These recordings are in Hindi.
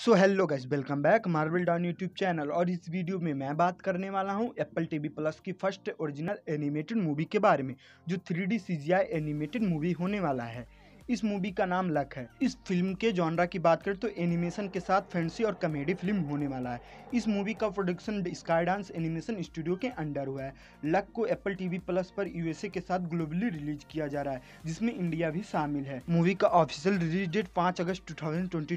सो hello guys welcome back Marvel Don YouTube channel और इस वीडियो में मैं बात करने वाला हूं एप्पल टीवी प्लस की फर्स्ट ओरिजिनल एनिमेटेड मूवी के बारे में जो थ्री डी एनिमेटेड मूवी होने वाला है इस मूवी का नाम लक है इस फिल्म के जॉनरा की बात करें तो एनिमेशन के साथ फैंसी और कॉमेडी फिल्म होने वाला है इस मूवी का production Skydance animation studio के अंडर हुआ है लक को एप्पल टीवी प्लस पर यूएसए के साथ ग्लोबली रिलीज किया जा रहा है जिसमें इंडिया भी शामिल है मूवी का ऑफिशियल रिलीज डेट पाँच अगस्त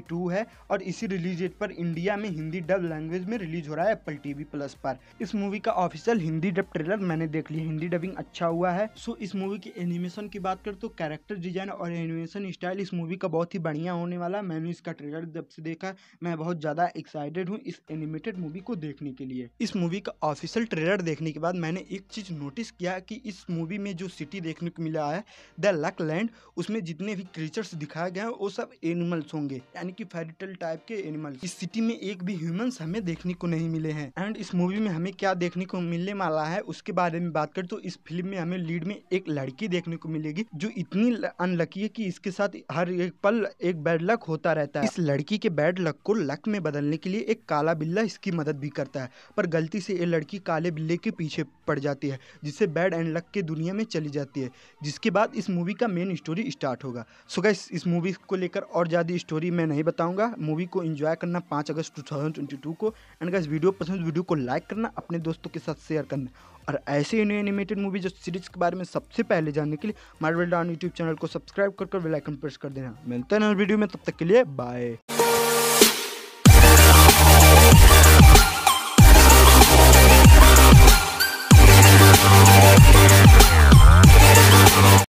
टू है और इसी रिलीज डेट पर इंडिया में हिंदी डब लैंग्वेज में रिलीज हो रहा है एप्पल टीवी प्लस पर इस मूवी का ऑफिशियल हिंदी डब ट्रेलर मैंने देख लिया हिंदी डबिंग अच्छा हुआ है सो इस मूवी की एनिमेशन की बात करें तो कैरेक्टर डिजाइन और एनिमेशन एनिमेशन स्टाइल इस मूवी का बहुत ही बढ़िया होने वाला है मैंने इसका ट्रेलर जब से देखा मैं बहुत ज़्यादा एक्साइटेड हूँ इस एनिमेटेड मूवी को देखने के लिए इस मूवी का ऑफिशियल ट्रेलर देखने के बाद मैंने एक चीज़ नोटिस किया कि इस मूवी में जो सिटी देखने को मिला है द लक लैंड उसमें जितने भी क्रीचर्स दिखाए गए हैं वो सब एनिमल्स होंगे यानी कि फेरिटल टाइप के एनिमल्स इस सिटी में एक भी ह्यूमंस हमें देखने को नहीं मिले हैं एंड इस मूवी में हमें क्या देखने को मिलने वाला है उसके बारे में बात करें तो इस फिल्म में हमें लीड में एक लड़की देखने को मिलेगी जो इतनी अनलकी है कि इसके साथ हर एक पल एक बैड लक होता रहता है इस लड़की के बैड लक को लक में बदलने के लिए एक काला बिल्ला इसकी मदद भी करता है पर गलती से ये लड़की काले बिल्ले के पीछे पड़ जाती है जिससे बैड एंड लक के दुनिया में चली जाती है जिसके बाद इस मूवी का मेन स्टोरी स्टार्ट होगा सो so गैस इस मूवी को लेकर और ज़्यादा स्टोरी मैं नहीं बताऊंगा मूवी को इन्जॉय करना पाँच अगस्त टू को एंड गैस वीडियो पसंद वीडियो को लाइक करना अपने दोस्तों के साथ शेयर करना और ऐसे ही एनिमेटेड मूवी जो सीरीज के बारे में सबसे पहले जानने के लिए मार्वल डॉन यूट्यूब चैनल को सब्सक्राइब कर कर बेलाइकन प्रेस कर देना मिलते हैं वीडियो में तब तक के लिए बाय